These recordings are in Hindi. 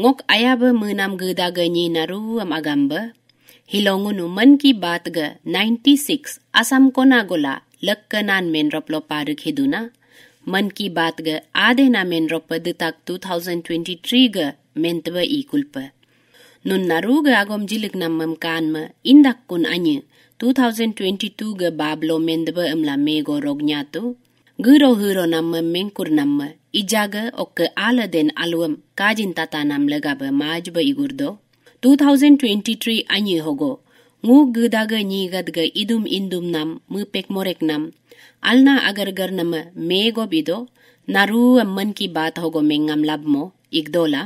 Ngok ayaba menam geda ganyi naru am agamba. Hilongunu man ki 96 asam konagola gola lakkanan men roplo paruk hiduna. Man ki bat ga ade na men ropa ikulpa. Nun naru agom jilik nam mam indak kun anye 2022 ga bablo mentwa amla mego rognyatu. Guro huro nam mengkur nam ijaga ok ala den alwam kajin tata nam lagaba majba igurdo 2023 anyi hogo ngu gdaga ni gadga idum indum nam mu pek morek nam alna agar gar nam me go bido naru amman ki baat hogo mengam labmo igdola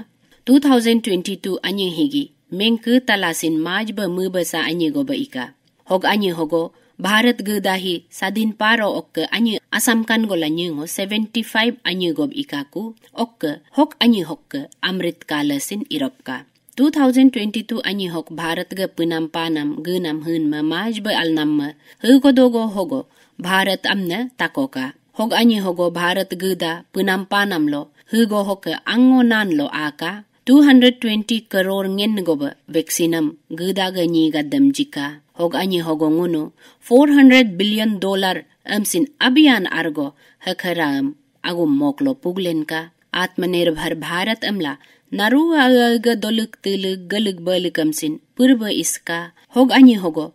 2022 anyi higi mengku talasin majba mu basa anyi go ba ika hog anyi hogo Bharat गदाही सादिन पारो ओक अन्य asam kan gol anyu ngo 75 anyu gob ikaku ok hok anyu hok amrit kalasin iropka 2022 अन्य होक भारत ग पुनम पानम गनम हन म माज ब अलनम म ह को दोगो होगो भारत अमन ताको का होग अन्य होगो भारत गदा पुनम पानम लो ह गो होक अंगो नान लो आका 220 crore ngin go ba vaccinum gda ga ni ga dam jika hog anyi hogo ngono 400 billion dollar अमसिन अभियान आर्गो हखराम अगु मोकलो पुगलेन का आत्मनिर्भर भारत अमला नरु अग दोलुक तिलुक गलुक बलुक अमसिन पूर्व इसका होग अनि होगो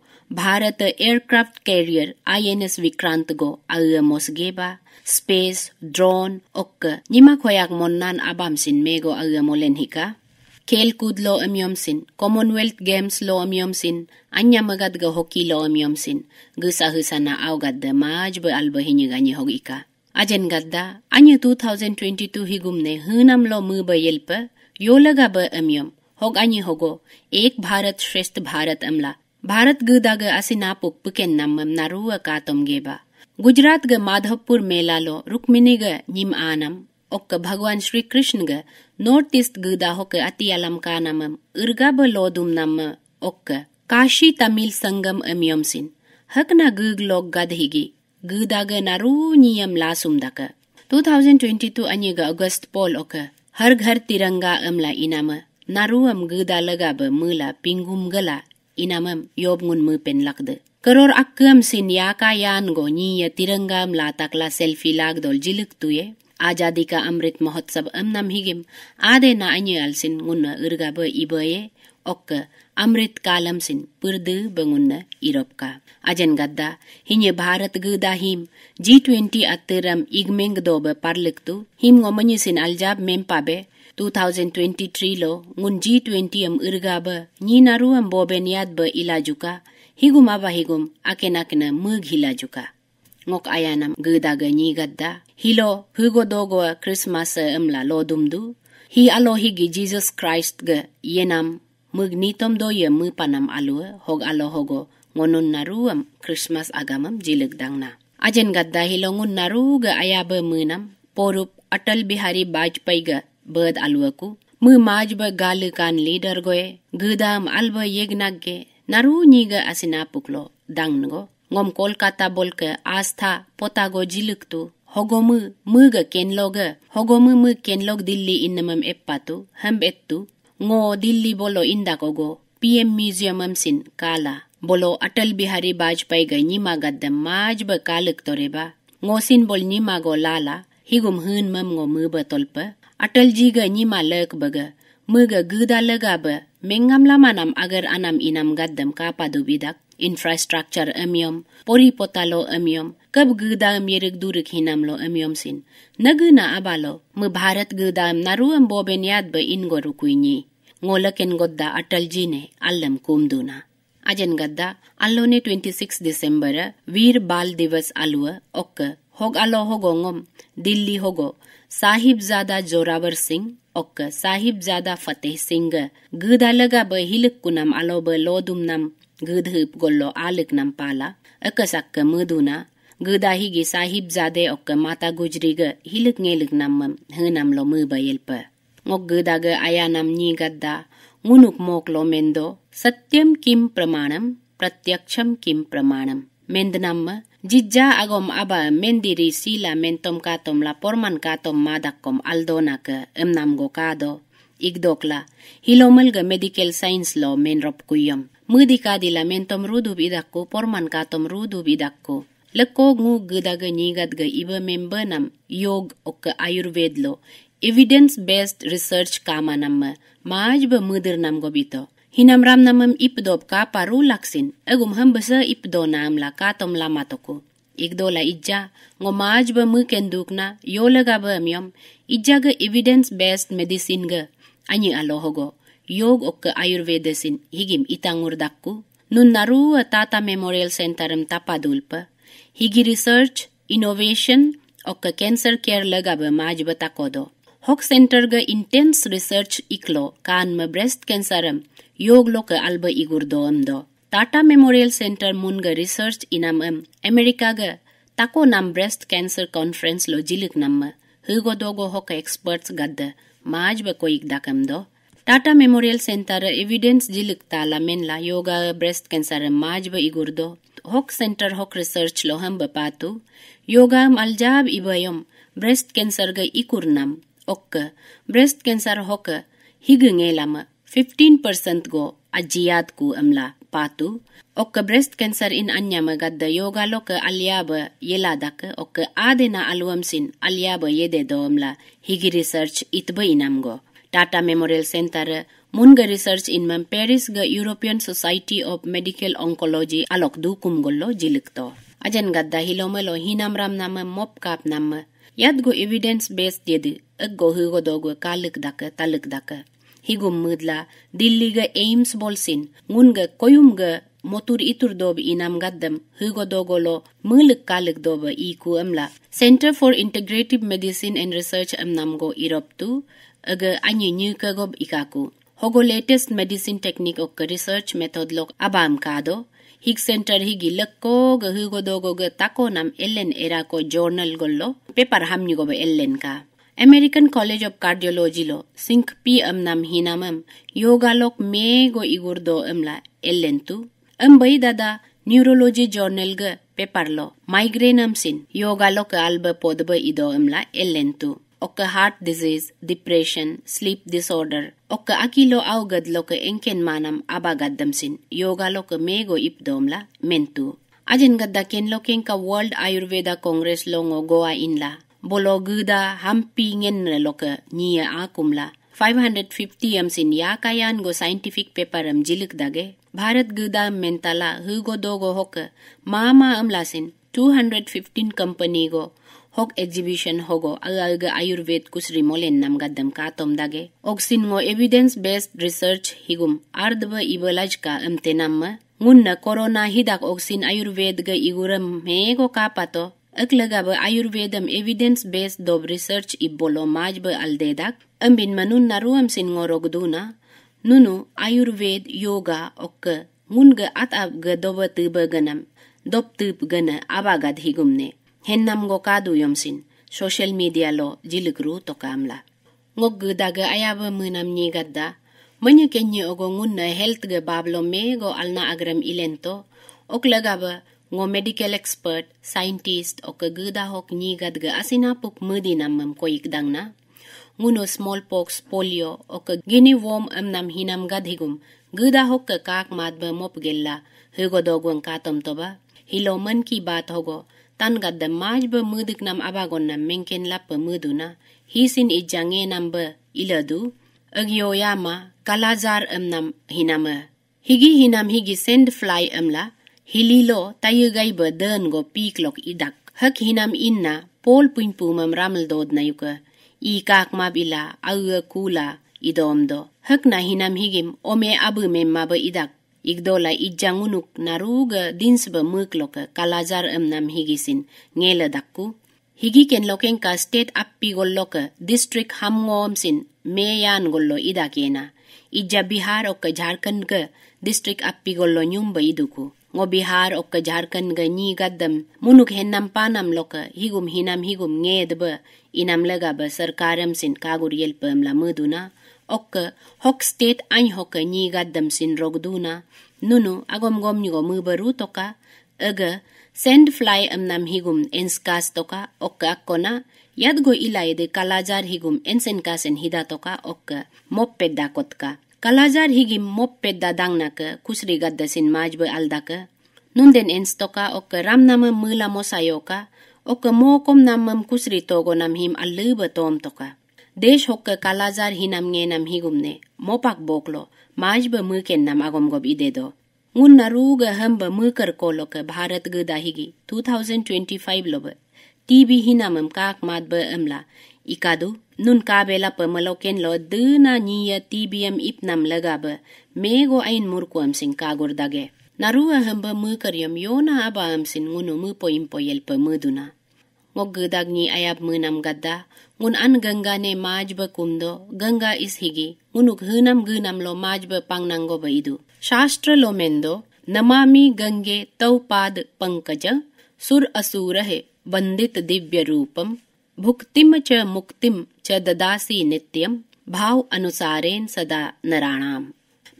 Bharat aircraft carrier INS Vikrant गो अग मोसगेबा स्पेस ड्रोन ओक निमा खोयाक मोन्नान अबामसिन मेगो अग मोलेन हिका खेलकूद लो अम्योम सिन कॉमनवेल्थ गेम्स लो अम्योम सिन अन्य मगत ग हॉकी लो अम्योम सिन गुसा हुसा ना आओ गद माज ब अल्ब हिनि गानी होगी का अजन गद्दा अन्य 2022 ही गुमने हुनम लो मु ब येल्प योलगा लगा ब अम्योम होग अन्य होगो एक भारत श्रेष्ठ भारत अमला भारत गुदा ग असिना पुक पुकेन नम नारुआ का तुम गेबा गुजरात ग माधवपुर मेला लो रुक्मिनी ग निम आनम ओक भगवान श्री कृष्ण ग नॉर्थ ईस्ट गाहोक अति अलंका नम उर्गा बलोदुम नम ओक काशी तमिल संगम अमियम सिन हक न गग लोग गधिगी गदा ग नरू नियम लासुम दक 2022 अनिग अगस्त पोल ओक हर घर तिरंगा अमला इनाम नरू अम गदा लगा ब मला पिंगुम गला इनाम योबगुन म पेन लकद करोर अक्कम सिन याका यान गो निय तिरंगा मला तकला सेल्फी लाग दोल जिलक तुये आजादी का अमृत महोत्सव अम नम हिगिम आदे ना अन्य अलसिन गुन्न बे इबये ओक्क अमृत कालम सिन पुर्द बंगुन्न यूरोप का अजन गद्दा हिन्य भारत गदा हिम जी ट्वेंटी अतरम इगमेंग दोब पार्लिक हिम गोमन्य सिन अलजाब मेम पाबे 2023 लो ngun G twenty irga ba बे naru am boben yad ba ilajuka higum aba higum akena kena mug hilajuka ngok ayanam gudaga ni gadda hilo hugo dogo christmas emla lodumdu hi alo higi jesus christ ga yenam mug nitom do ye mu panam alu hog alo hogo ngonun naruam christmas agamam jilik dangna ajen gadda hilo ngun naru ga ayaba munam porup atal bihari bajpai ga bird aluaku mu maj ba gal kan leader goe gudam alba yegnagge naru ni niga asina puklo dangngo ngom kolkata bolke astha potago jiluktu hogomu muga kenloga hogomu mu kenlog dilli innamam eppatu ham ngo dilli bolo indakogo pm museum sin kala bolo atal bihari bajpai ga nima gadda majba kaluk toreba sin bol nima go lala higum hun mam ngo muba tolpa atal ji ga nima lek baga muga guda laga ba mengam lamanam agar anam inam gaddam kapa dubidak ኢንፍራስትራክቸር እምዮም ፖሪፖታሎ እምዮም ከብ ግግዳም የርግ ዱርክ ሂናምሎ እምዮም ሲን ነግና አባሎ ምባረት ግግዳም ናሩም ቦቤን ያድ በኢንጎሩ ኩይኒ ngoleken godda ne allam kumduna ajen gadda allone 26 december veer bal divas alwa ok hog alo hogongom hogo होगो साहिबजादा जोरावर सिंह ओक जादा फतेह सिंह गदा लगा ब हिलक कुनम आलो ब लो नम ಗದಹಪ್ ಗೊಲ್ಲೊ ಆಲಕ್ ನಂಪಾಲ ಅಕ್ಕಸಕ್ಕ ಮದೂನ ಗದಾ ಹಿಗೆ ಸಾಹಿಬ್ ಜಾದೆ ಒಕ್ಕ ಮಾತಾ ಗುಜ್ರಿಗ ಹಿಲಕ್ ನೇಲಕ್ ನಮ್ಮ ಹ ನಮ್ಲೊ ಮಬ ಎಲ್ಪ ಮೊಗ್ಗದಾಗ ಅಯಾ ನಮ್ ನೀ ಗದ್ದ ಮುನುಕ್ ಮೋಕ್ಲೊ ಮೆಂದೋ ಸತ್ಯಂ ಕಿಂ ಪ್ರಮಾಣಂ ಪ್ರತ್ಯಕ್ಷಂ ಕಿಂ ಪ್ರಮಾಣಂ ಮೆಂದ್ ನಮ್ಮ ಜಿಜ್ಜಾ ಅಗೊಮ್ ಅಬ ಮೆಂದಿರಿ ಸೀಲಾ ಮೆಂತೊಮ್ ಕಾತೊಮ್ಲ ಪೊರ್ಮನ್ ಕಾತೊಮ್ ಮಾದಕ್ಕೊಮ್ ಅಲ್ದೋನಕ ಎಂ ನಮ್ಗೊ ಕಾದೋ Igdokla, hilomalga medical science law menrop kuyam. Mudika dila mentom rudub idakko porman katom rudub idakko. Lako ngu gudaga nigadga iba membanam yog okka ayurvedlo. Evidence based research kama namma. Maajba mudir namgobito. Hinam ram namam ipdob ka paru laksin. Agum ham basa ipdo namla katom lamatoko. igdola ijja ngo maaj ba mu kendukna yolaga ba myom ijja ga evidence based medicine ga anyi alohogo yog okka ayurvedasin higim itangurdakku nun naruwa tata memorial centerum tapadulpa higi research innovation okka cancer care lagaba majba takodo hoc center ga intense research iklo kanma breast cancerum yog loka alba igurdo amdo Tata memorial centre ಮುನ್ಗ ರಿಸರ್ಚ್ ಇನಮ್ ಎಂ ಅಮೆರಿಕಾಗ ತಕೋ ನಮ್ ಬ್ರೆಸ್ಟ್ ಕ್ಯಾನ್ಸರ್ ಕಾನ್ಫರೆನ್ಸ್ ಲೋ ಜಿಲಿಕ್ ನಮ್ಮ ಹೀಗೋದೋಗೋ ಹೊಕ ಎಕ್ಸ್ಪರ್ಟ್ಸ್ ಗದ್ದ maajbakoik dakamdo Tata memorial centre evidence ಜಿಲ್ಕ್ತಾ ಲಮೆನ್ಲ ಯೋಗ ಬ್ರೆಸ್ಟ್ ಕ್ಯಾನ್ಸರ್ ಮಾಜ್ಬ ಇಗುರ್ದೋ ಹೊಕ್ ಸೆಂಟರ್ ಹೊಕ್ ರಿಸರ್ಚ್ ಲೋ ಹಂಬ ಪಾತು ಯೋಗ ಮಲ್ಜಾಬ್ ಇಬಯಂ ಬ್ರೆಸ್ಟ್ ಕ್ಯಾನ್ಸರ್ ಗ ಇಕುರ್ನಂ ಒಕ್ಕ ಬ್ರೆಸ್ಟ್ ಕ್ಯಾನ್ಸರ್ ಹೊಕ್ ಹಿಗಂಗೇಲಮ ಫಿಫ್ಟೀನ್ ಪರ್ಸೆಂಟ್ ಗೋ ಅಜ್ಜಿಯಾದ್ ಕು ಅಮ್ಲ ಪಾತು ಒಕ್ಕ ಬ್ರೆಸ್ಟ್ ಕ್ಯಾನ್ಸರ್ ಇನ್ ಅನ್ಯಮ ಗದ್ದ ಯೋಗಾಲೋಕ ಅಲ್ಯಾಬ ಎಲಾದಕ್ ಒಕ್ಕ ಆದಿನ ಅಲ್ವಂಸಿನ್ ಅಲ್ಯಾಬ ಎದೆದೋ ಅಮ್ಲ ಹಿಗಿ ರಿಸರ್ಚ್ ಇತ್ಬ ಇನಮ್ಗೋ ಟಾಟಾ ಮೆಮೋರಿಯಲ್ ಸೆಂಟರ್ ಮುನ್ಗ ರಿಸರ್ಚ್ ಇನ್ಮಂ ಪ್ಯಾರಿಸ್ ಗ European society of medical oncology ಅಲೋಕ್ ದು ಕುಮ್ಗೊಲ್ಲೋ ಜಿಲಿಕ್ತೋ ಅಜನ್ ಗದ್ದ ಹಿಲೋಮಲೋ ಹಿನಾಮ್ರಾಮ್ ನಮ ಮೊಪ್ ಕಾಪ್ ನಮ್ಮ ಯಾದ್ಗೋ ಎವಿಡೆನ್ಸ್ ಬೇಸ್ ದೇದು ಅಗ್ಗೋ ಹಿಗೋದೋಗೋ ಕಾಲಕ್ ದಕ ತಲಕ್ ದಕ higummydla dillige eims bolsin ngunga koyumga motur iturdob inam gaddam hygodogolo muluk kalukdob iku amla center for integrative medicine and research amnamgo iroptu aga anyi nyukagob ikaku hogo latest medicine technique ok research method lok abam kado hig center higi lakko ga hygodogo ga tako nam ellen era ko journal gollo paper hamnyugo ellen ka American college of कार्डियोलॉजिलो सिंख पी अमनाम हिनामम योगालोक मेगो इगुरदो अमला एल्लेंतु अम बई दादा न्यूरोलॉजी जर्नल ग पेपरलो माइग्रेन अमसिन योगालोक अल्ब पोदब इदो अमला एल्लेंतु ओक heart disease depression sleep disorder ओक अकिलो आउ गदलोक एंकेन मानम अबागदमसिन योगालोक मेगो इपदोमला मेंतु अजन गद्दा केनलो केंका वर्ल्ड आयुर्वेदा कांग्रेस लोंगो गोवा इनला bolo guda hampi ngen loka nia akumla 550 amsin ya kayan go scientific paper am jilik dage Bharat गुदा मेंताला हुगो दोगो होक मामा अमलासिन 215 कंपनी गो होक एग्जीबिशन होगो अलग आयुर्वेद कुसरी मोलेन नमगदम का तोमदागे ओक्सिनगो एविडेंस बेस्ड रिसर्च हिगुम अर्धब इबलाज का अमते नम मुन्न कोरोना हिदाक ऑक्सिन आयुर्वेद ग इगुरम मेगो का पातो Ըկ լգաբը այուրվեդմ էվիդենս բես դոբ ռիսերչ իբոլո մաջբը ալդեդակ ըմբին մնուն նարուեմ սին ngorogduna nunu ayurved yoga okka munga at abga doba tuba ganam dop tub gana abagad higumne hennam go kadu yomsin social media lo jilikru tokamla ngoggu daga ayaba munam ni gadda manyu kenye ogo ngunna health ga bablo me go alna agram ilento oklagaba ngo medical expert, scientist o ka kagada hok nyi ga asina puk mudi nam mam ko koik na. Nguno smallpox, polio o ka gini worm am nam hinam gadhigum गदा हो काक मात ब मोप गेल्ला हगो दोगों कातम तोबा हिलो मन की बात होगो तन गद्द माज ब मुदक नम अबागोन नम मेंकेन लप मुदुना हिसिन इजांगे नम ब इलदु अगियो यामा कलाजार अम नम हिनम हिगी हिनम हिगी fly am la, hililo tayugai beden go piklok idak hak hinam inna pol puimpumam ramal dod yuka. i kakma bila aga e kula idomdo hak na hinam higim ome abu mem maba idak igdola ijjangunuk naruga dinsba mukloka e, kalajar emnam higisin ngela dakku higi ken ka state appi golloka district sin meyan gollo idakena ijja bihar okka jharkhand ka district appi gollo nyumba iduku ngobihar ok kejarkan Jharkhand ga ni gaddam munuk nam panam loka higum hinam higum ngedba inam laga ba sarkaram sin kagur yelpam la muduna okka hok state ain hokka ni gaddam sin rogduna nunu agom gom ni go mubaru toka aga send fly amnam higum enskas toka okka akkona yadgo de kalajar higum kasen hida toka okka moppedda kotka Kalazar higi moppet da dangna ke kusri gadda sin majbe alda ke. Nunden en stoka okke ramnama mula mosayoka okke mokom namam kusri togo nam him allube tom toka. देश होक्क कालाजार ही नमगे नम ही गुमने मोपाक बोकलो माज ब मु के नम आगम गोब इदे दो उन नरूग हम ब मु कर कोलो क भारत ग दाहिगी 2025 लोब टीबी ही नमम काक मात ब अमला Ikado, nun kabela pa malauken lo de na niya TBM ipnam lagaba, mego ayin murkuam sing kagor dage. Narua hamba mukariam yona aba am sin ngunu mupo impo yelpa muduna. Ngoggedag ni ayab munam gadda, ngun an ganga ne majba kumdo, ganga is higi, ngunuk hunam gunam lo majba pangnango ba idu. Shastra lo mendo, नमामि गंगे तौ पाद पंकज सुर असुर है वंदित दिव्य रूपम भुक्तिम च मुक्तिम च ददासि नित्यम भाव अनुसारेण सदा नराणाम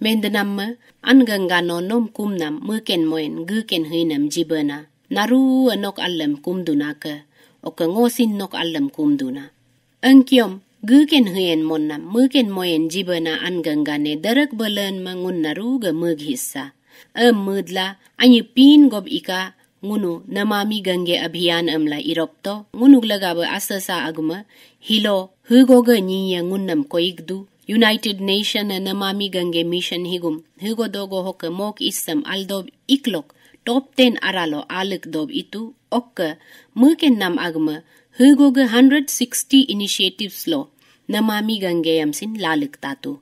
मेंदनम अनगंगा नोनोम कुमनम मकेन मोइन गकेन हिनम जिबना naru anok allem kumduna ka ok ngosin nok allem kumduna ankyom guken hyen monna muken moyen jibana anganga ne darak balan mangun naru ga mug hissa a mudla anyi pin gob ika ngunu namami gange abhiyan amla iropto ngunuk lagaba asasa agma hilo hugoga nyiya ngunnam nation united nation Namami Gange mission ಹಿಗುಂ ಹಿಗೋದೋಗೋ ಹೊಕ ಮೋಕ್ ಇಸ್ಸಂ ಅಲ್ದೋಬ್ ಇಕ್ಲೊಕ್ ಟೋಪ್ ತೆನ್ ಅರಾಲೋ ಆಲಕ್ ದೋಬ್ ಇತು ಒಕ್ಕ ಮಕೆನ್ ನಮ್ ಅಗಮ ಹಿಗೋಗ hundred sixty initiatives lo namami gange ಎಂಸಿನ್ lalik ತಾತು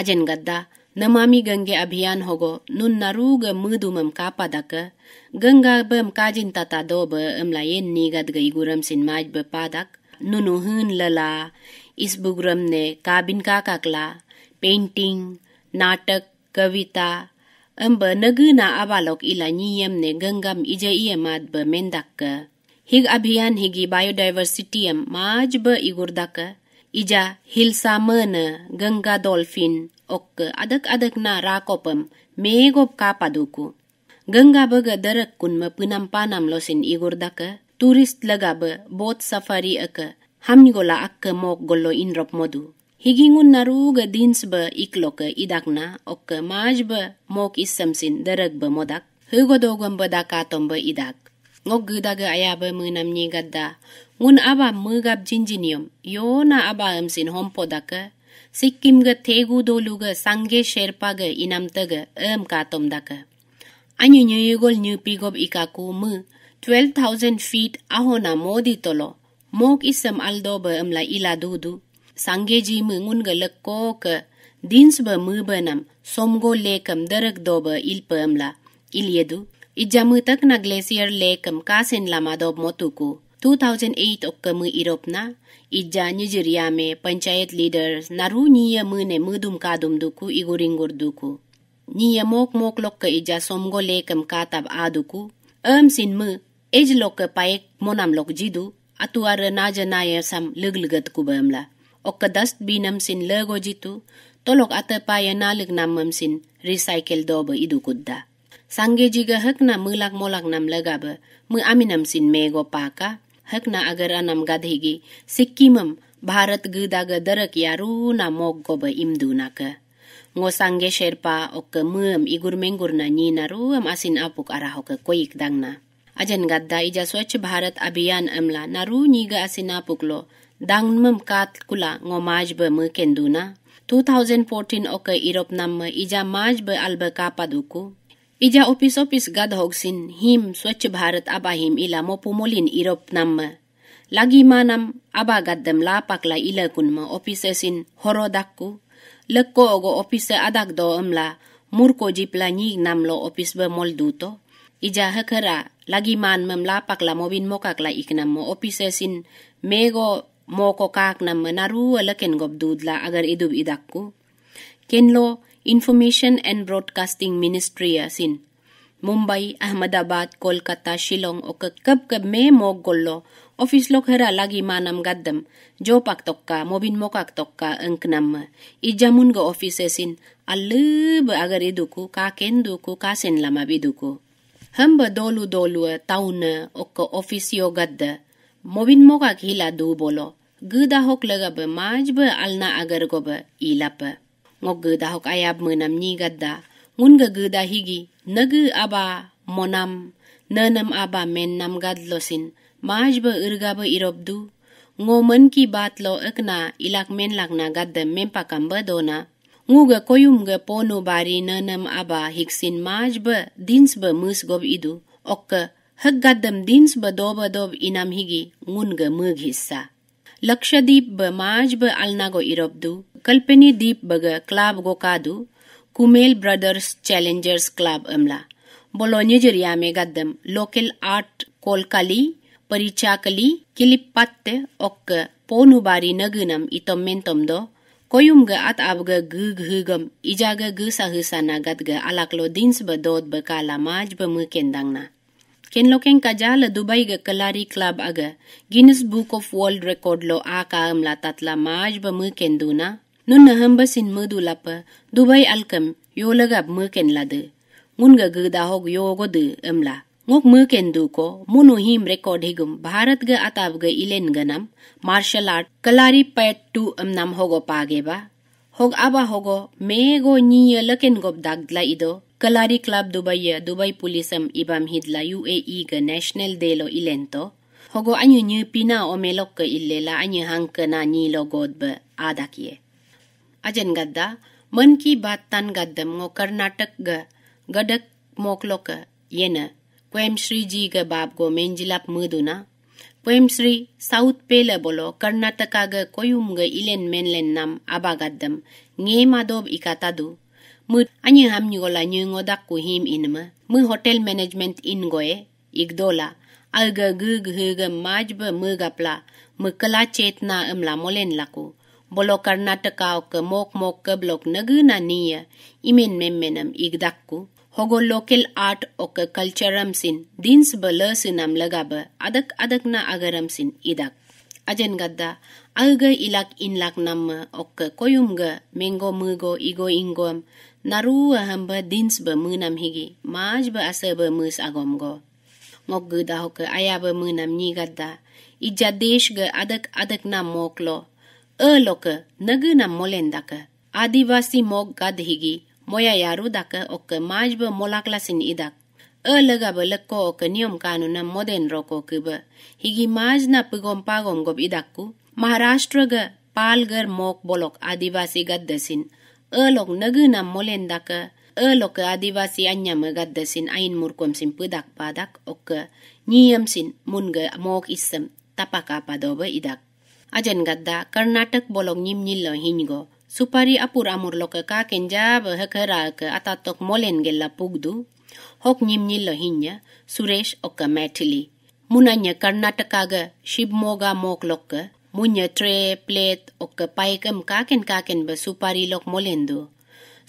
ajen gadda नमामि गंगे अभियान होगो नुन नरुग मुदुमम का पदक गंगा बम काजिन तता दो ब अमला ये निगत गई गुरम सिन माज ब पादक नुनु हन लला इस बुगुरम ने काबिन का काकला पेंटिंग नाटक कविता अम्ब नगुना अबालोक इला नियम ने गंगम इज इय माद ब मेंदक हिग अभियान हिगी बायोडाइवर्सिटी माज ब इगुरदक इजा हिलसा मन गंगा डॉल्फिन ಒಕ್ ಅದಕ್ ಅದಕ್ನ ರಾಕೊಪಂ ಮೇಗೊಬ್ ಕಾಪದೂಕು ಗಂಗಾಬಗ ದರಕ್ ಕುನ್ಮ ಪಿನಂಪಾನಂ ಲೋಸಿನ್ ಇಗುರ್ದಕ ಟೂರಿಸ್ಟ್ ಲಗಾಬ ಬೋತ್ ಸಫಾರಿ ಅಕ ಹಮ್ನಿಗೊಲ ಅಕ್ಕ ಮೋಕ್ ಗೊಲ್ಲೋ ಇನ್ರೊಪ್ ಮದು ಹಿಗಿಂಗುನ್ ನರೂಗ ದೀನ್ಸ್ ಬ ಇಕ್ಲೊಕ ಇದಾಕ್ನ ಒಕ್ಕ ಮಾಜ್ ಬ ಮೋಕ್ ಇಸ್ಸಂಸಿನ್ ದರಗ್ ಬ ಮೊದಾಕ್ ಹಗೋದೋಗಂಬ ದಾಕಾತೊಂಬ ಇದಾಕ್ ngoggedaga ayaba mönam nyigadda ngun aba mögab jinjinium yona aba amsin hompodaka Sikkim गेगु दोलुग सांगे शेरपाग इग अम कागोल इकाको मुझंड फीट आहो ना मोदी अलदोब अमला इला सांगेजी मुनग लोक दिन सुमगो लोक दरगदोब इलपू इतना ग्लसियर लोक कामादोब म 2008 okka mu Iropna, ijja Nigeria panchayat leaders naru niya mudum kadumduku iguringurduku dumka dumduku duku. Niya mok mok lokka ijja somgo lekam katab aduku, am sin mu ej lokka paek monam lok jidu, atuar najanaya sam luglugat kubamla. Okka dust binam sin lego jitu, tolok paya nalik namam sin recycle dobe idukudda. Sangge jiga hak na mulak molak nam be, mu aminam sin mego paka, ಹಕ್ನ ಅಗರ್ ಅನಂ ಗಧೆಗೆ ಸಿಕ್ಕಿಮಂ ಭಾರತ್ ಗದಾಗ ದರಕ್ ಯಾರೂ ನಾ ಮೊಗ್ಗೊಬ ಇಮ್ದು ನಾಕ ngosange sherpa ok muam igur mengur na ni naru am asin apuk arah ok koik dangna ajan gadda ija swachh bharat abhiyan amla naru niga asin apuk lo dangnum kat kula ngomaj ba mu kenduna 2014 ok irop nam ija maj ba alba kapaduku ija ofis-ofis gadhog sin him suechbharat aba him ila mopu molin iropnamme lagi manam aba gaddm lapakla ilekunm ofise sin horo dakku lekko ogo ofise adak do mla murkojipla nñignamlo ofisb mol duto ija hkhra lagi manmm lapakla mobin mokakla iknamm opise sin mego moko kahknamm naru e lkengop dudla ager idub idakku kenlo information and broadcasting ministry असिन मुंबई अहमदाबाद कोलकाता शिलोंग ओक कब कब मे मोक गोल्लो ऑफिस लोग हरा अलग ही मानम गद्दम जो पाक तोक्का मोबिन मोक आक अंक नम इजामुन गो ऑफिस ऐसिन अल्लब अगर इदुकु का केन दुकु का सेन लमा बिदुकु हम ब दोलु दोलु ताउन ओक ऑफिस यो गद्द मोबिन मोक आक हिला बोलो गुदा होक लगब माज ब अलना अगर गोब इलाप ngogda hok ayab menam ni gadda ngunga gda higi nagu aba monam nanam aba men nam gad losin माज ब इर्गा ब इरोबदू ngô mân ki bat lo ức na ilak men lak na gad dem mem pakam ba do na ngu ga koyum ga pono bari na nam aba hiksin maj ba dins ba mus gob idu ok hak gad dem dins ba do ba dob inam higi ngun ga mug hissa lakshadip ba maj ba alna go irobdu कल्पनी दीप बग क्लाब गोकादु कुमेल ब्रदर्स चैलेंजर्स क्लाब अमला बोलोनी जरिया में गदम लोकल आर्ट कोलकाली परिचाकली पत्ते ओक पोनुबारी नगनम इतम तम दो कोयुम ग आत आब ग ग घु गम इजा ग गु सहसा ना गद ग अलक लो दिन्स ब दोद ब काला माज ब मु केंदांगना ken lokeng kajal dubai ga kalari club aga guinness book of world record lo a ka amla tatla maj ba mu kenduna nun nahamba sin mu du lapa dubai alkam yo lagab mu ken ladu mun ga gu da hog yo go du amla ngok mu ken du ko munu him record higum bharat ga atab ga ilen ganam martial art kalari pet tu amnam hogo page ba hog aba hogo me go ni laken gob dagdla ido Kalari club ದುಬೈಯ ದುಬೈ ಪುಲಿಸಂ ಇಬಾಂ ಹಿದ್ಲ ಯುಎಇ ಗ ನ್ಯಾಷನಲ್ ದೇಲೋ ಇಲೆಂತೋ ಹೊಗೋ ಅನ್ಯು ನ್ಯೂ ಪಿನಾ ಒಮೆಲೊಕ್ಕ ಇಲ್ಲೆಲ ಅನ್ಯು ಹಂಕ ನಾ ನೀಲೋ ಗೋದ್ಬ ಆದಾಕಿಯೆ अजन गद्दा मन की बात तन गद्दम गो कर्नाटक गडक मोकलोक ये क्वेम श्री जी ग बाप गो मेंजिलाप मदुना क्वेम श्री साउथ पेल बोलो कर्नाटका ग कोयुम ग इलेन मेनलेन नाम आबा गद्दम ने मादोब इकाता दु मुद अन्य हम निगोला न्यूंगो दाकु हिम इनम मु होटल मैनेजमेंट इन गोए इगदोला अग गग हग माजब मुगापला मकला चेतना अमला मोलेन लाकू bolo karnataka ok mok mok ke blok naguna nia imen memmenam igdakku hogo local art ok culturam sin dins bala sinam lagaba adak adak na agaram sin idak ajen gadda aga ilak inlak nam ok koyumga mengo mugo igo ingom naru hamba dins ba munam higi maj ba asa ba mus agom go ngog da hok aya ba munam ni gadda ijja desh ga adak adak na moklo ಅಲೋಕ ನಗನ ಮೊಲೆಂದಕ ಆದಿವಾಸಿ ಮೊಗ್ ಗದ್ಹಿಗಿ ಮೊಯ ಯಾರು ದಕ ಒಕ್ಕ ಮಾಜ್ಬ ಮೊಲಾಕ್ಲಸಿನ್ ಇದಕ್ ಅಲಗಬ ಲಕ್ಕೋ ಒಕ ನಿಯಂ ಕಾನೂನ ಮೊದೆನ್ ರೋಕೋಕುಬ ಹಿಗಿ ಮಾಜ್ನ ಪಿಗೊಂ ಪಾಗೊಂ ಗೊಬ್ ಇದಕ್ಕು ಮಹಾರಾಷ್ಟ್ರಗ ಪಾಲ್ಗರ್ ಮೋಕ್ ಬೊಲೊಕ್ ಆದಿವಾಸಿ ಗದ್ದಸಿನ್ ಅಲೋಕ್ ನಗನ ಮೊಲೆಂದಕ ಅಲೋಕ ಆದಿವಾಸಿ ಅನ್ಯಮ ಗದ್ದಸಿನ್ ಐನ್ ಮುರ್ಕೊಂಸಿನ್ ಪಿದಕ್ ಪಾದಕ್ ಒಕ್ಕ ನಿಯಂಸಿನ್ ಮುನ್ಗ ಮೋಕ್ ಇಸ್ಸಂ ತಪಕಾಪದೋಬ ಇದಕ್ ಅಜನ್ ಗದ್ದ ಕರ್ನಾಟಕ್ ಬೊಲೊಗ್ ನಿಮ್ ನಿಲ್ಲ ಹಿಂಗೋ ಸುಪಾರಿ ಅಪುರ್ ಅಮುರ್ಲೊಕ ಕಾಕೆಂಜಾಬ ಹಕರಾಕ ಅತಾತೊಕ್ ಮೊಲೆನ್ಗೆಲ್ಲ ಪುಗ್ದು ಹೊಕ್ ನಿಮ್ ನಿಲ್ಲ ಹಿಂಜ ಸುರೇಶ್ ಒಕ್ಕ ಮ್ಯಾಟಿಲಿ ಮುನಂಜ ಕರ್ನಾಟಕಾಗ ಶಿಬ್ಮೊಗ ಮೋಕ್ಲೊಕ್ಕ ಮುಂಜ ಟ್ರೇ ಪ್ಲೇತ್ ಒಕ್ಕ ಪೈಕಂ ಕಾಕೆನ್ ಕಾಕೆನ್ ಬ ಸುಪಾರಿ ಲೊಕ್ ಮೊಲೆಂದು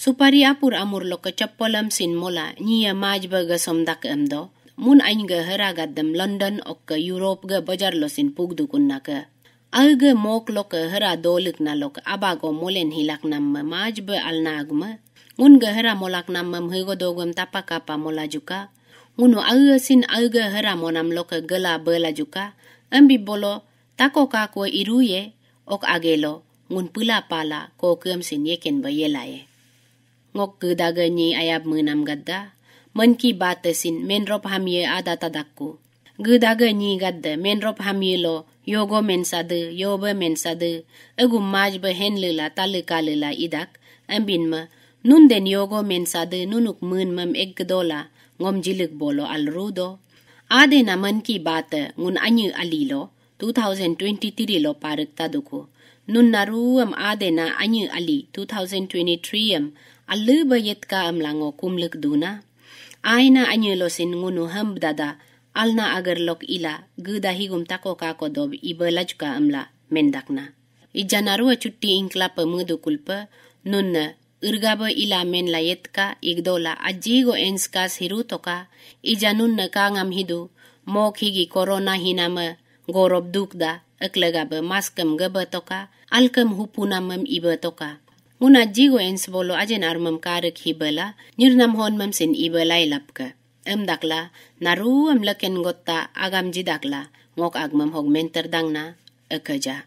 ಸುಪಾರಿ ಅಪುರ್ ಅಮುರ್ ಲೊಕ್ಕ ಚಪ್ಪಲಂ ಸಿನ್ ಮೊಲ ನೀಯ ಮಾಜ್ ಬಗ ಸೊಮ್ದಾಕ ಎಮ್ದೋ mun ain ga hera gaddam london ok ka europe ga bajar losin pugdu kunnaka Alge mok loke hëra dolik na lok aba go molen hilak nam ma maj be al nagma. Un ge hëra molak nam mam hëgo dogum tapa kapa mola juka. Unu alge sin alge hëra monam loke gëla bëla juka. Embi bolo, tako kakwe iruye ok agelo. Un pula pala ko kem sin yeken ba yelaye. Ngok gëdaga nyi ayab mënam gadda. Mën ki bata sin men rop hamye adatadakku. ಗದಾಗ ನೀ ಗದ್ದ ಮೆನ್ರೊಪ್ ಹಮಿಯಲೋ ಯೋಗೋ ಮೆನ್ಸದ ಯೋಬ ಮೆನ್ಸದ ಅಗು ಮಾಜ್ ಬ ಹೆನ್ಲಿಲ ತಲು ಕಾಲಿಲ ಇದಾಕ್ ಅಂಬಿನ್ಮ ನುಂದೆನ್ ಯೋಗೋ ಮೆನ್ಸದ ನುನುಕ್ ಮನ್ ಮಮ್ ಎಗ್ dola ngom jilik bolo al rudo ade na man ki bat ngun anyu alilo 2023 lo parik taduku nun naru am ade na anyu ali 2023 am alu bayet ka am lango kumluk duna aina anyu lo sin ngunu ham dada alna agar lok ila guda higum tako ka kodob ibelajuka amla mendakna ijanarua chutti inkla pamudu kulpa nunna irgab ila men la yetka igdola ajigo enskas hiru toka ijanunna kangam hidu mok higi korona hinama gorob dukda aklagab maskam gaba toka alkam hupunamam iba toka nguna jigo ens bolo ajen armam karak hibala nirnam honmam sin iba lai lapka em dakla naru emleken gotta agam ji dakla ngok agmam hog menter dangna ekeja